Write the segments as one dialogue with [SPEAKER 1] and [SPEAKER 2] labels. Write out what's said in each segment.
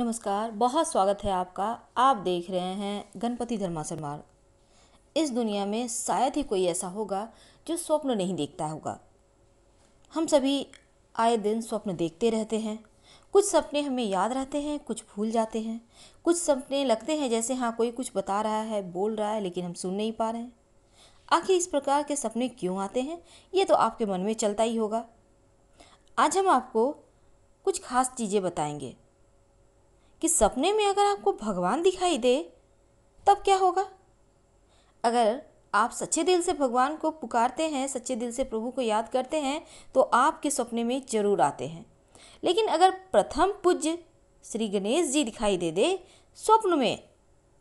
[SPEAKER 1] नमस्कार बहुत स्वागत है आपका आप देख रहे हैं गणपति धर्मासन मार्ग इस दुनिया में शायद ही कोई ऐसा होगा जो स्वप्न नहीं देखता होगा हम सभी आए दिन स्वप्न देखते रहते हैं कुछ सपने हमें याद रहते हैं कुछ भूल जाते हैं कुछ सपने लगते हैं जैसे हाँ कोई कुछ बता रहा है बोल रहा है लेकिन हम सुन नहीं पा रहे हैं आखिर इस प्रकार के सपने क्यों आते हैं ये तो आपके मन में चलता ही होगा आज हम आपको कुछ खास चीज़ें बताएंगे कि सपने में अगर आपको भगवान दिखाई दे तब क्या होगा अगर आप सच्चे दिल से भगवान को पुकारते हैं सच्चे दिल से प्रभु को याद करते हैं तो आपके सपने में जरूर आते हैं लेकिन अगर प्रथम पूज्य श्री गणेश जी दिखाई दे दे स्वप्न में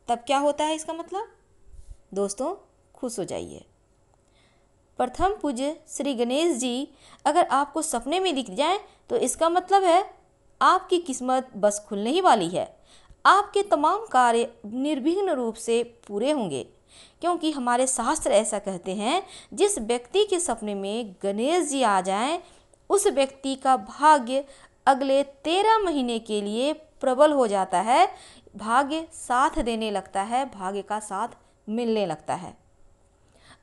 [SPEAKER 1] तब क्या होता है इसका मतलब दोस्तों खुश हो जाइए प्रथम पूज्य श्री गणेश जी अगर आपको सपने में दिख जाए तो इसका मतलब है आपकी किस्मत बस खुलने ही वाली है आपके तमाम कार्य निर्विघ्न रूप से पूरे होंगे क्योंकि हमारे शास्त्र ऐसा कहते हैं जिस व्यक्ति के सपने में गणेश जी आ जाएं उस व्यक्ति का भाग्य अगले तेरह महीने के लिए प्रबल हो जाता है भाग्य साथ देने लगता है भाग्य का साथ मिलने लगता है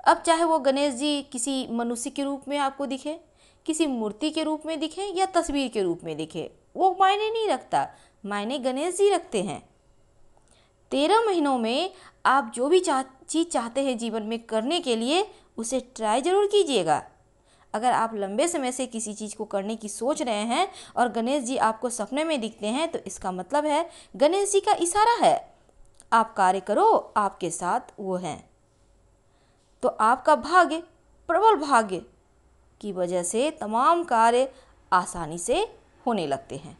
[SPEAKER 1] अब चाहे वो गणेश जी किसी मनुष्य के रूप में आपको दिखे किसी मूर्ति के रूप में दिखें या तस्वीर के रूप में दिखे वो मायने नहीं रखता मायने गणेश जी रखते हैं तेरह महीनों में आप जो भी चाह चीज़ चाहते हैं जीवन में करने के लिए उसे ट्राई ज़रूर कीजिएगा अगर आप लंबे समय से किसी चीज़ को करने की सोच रहे हैं और गणेश जी आपको सपने में दिखते हैं तो इसका मतलब है गणेश जी का इशारा है आप कार्य करो आपके साथ वो हैं तो आपका भाग्य प्रबल भाग्य की वजह से तमाम कार्य आसानी से होने लगते हैं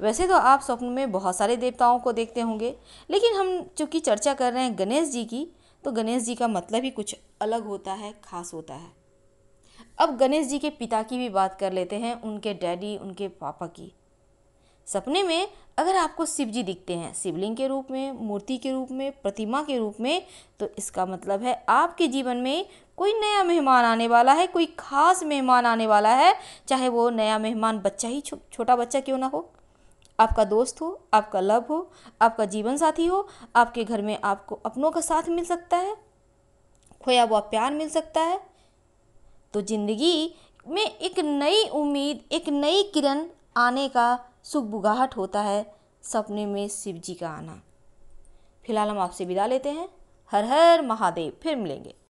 [SPEAKER 1] वैसे तो आप स्वप्न में बहुत सारे देवताओं को देखते होंगे लेकिन हम चूँकि चर्चा कर रहे हैं गणेश जी की तो गणेश जी का मतलब ही कुछ अलग होता है खास होता है अब गणेश जी के पिता की भी बात कर लेते हैं उनके डैडी उनके पापा की सपने में अगर आपको शिव जी दिखते हैं शिवलिंग के रूप में मूर्ति के रूप में प्रतिमा के रूप में तो इसका मतलब है आपके जीवन में कोई नया मेहमान आने वाला है कोई खास मेहमान आने वाला है चाहे वो नया मेहमान बच्चा ही छो, छोटा बच्चा क्यों ना हो आपका दोस्त हो आपका लव हो आपका जीवन साथी हो आपके घर में आपको अपनों का साथ मिल सकता है खोया हुआ प्यार मिल सकता है तो ज़िंदगी में एक नई उम्मीद एक नई किरण आने का सुखबुगाहट होता है सपने में शिव जी का आना फिलहाल हम आपसे विदा लेते हैं हर हर महादेव फिर मिलेंगे